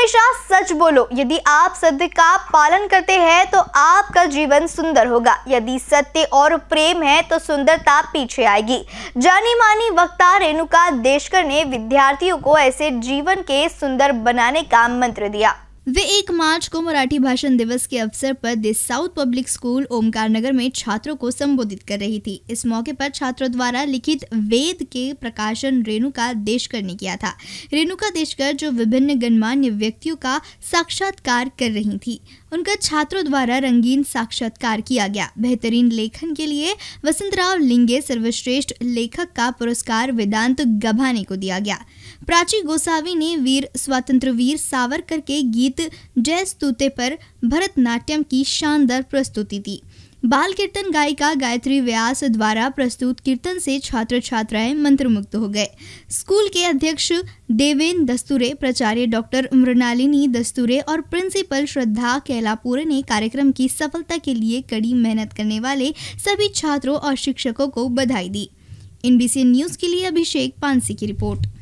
हमेशा सच बोलो यदि आप सत्य का पालन करते हैं तो आपका जीवन सुंदर होगा यदि सत्य और प्रेम है तो सुंदरता पीछे आएगी जानी मानी वक्ता रेणुका देशकर ने विद्यार्थियों को ऐसे जीवन के सुंदर बनाने का मंत्र दिया वे एक मार्च को मराठी भाषण दिवस के अवसर पर the south public school Omkar Nagar में छात्रों को संबोधित कर रही थी इस मौके पर छात्रों द्वारा लिखित वेद के प्रकाशन रेणुका देशकर ने किया था रेणुका देशकर जो विभिन्न गणमान्य व्यक्तियों का साक्षात्कार कर रही थी उनका छात्रों द्वारा रंगीन साक्षात्कार किया गया बेहतरीन लेखन के लिए वसंतराव लिंगे सर्वश्रेष्ठ लेखक का पुरस्कार वेदांत गभाने को दिया गया प्राची गोसावी ने वीर स्वतंत्र वीर सावरकर के गीत जय स्तुते पर भरतनाट्यम की शानदार प्रस्तुति दी बाल कीर्तन गायिका गायत्री व्यास द्वारा प्रस्तुत कीर्तन से छात्र छात्राएं मंत्रमुग्ध हो गए स्कूल के अध्यक्ष देवेन दस्तूरे प्राचार्य डॉक्टर मृणालिनी दस्तूरे और प्रिंसिपल श्रद्धा कैलापुर ने कार्यक्रम की सफलता के लिए कड़ी मेहनत करने वाले सभी छात्रों और शिक्षकों को बधाई दी एनबीसी न्यूज़ के लिए अभिषेक पानसी की रिपोर्ट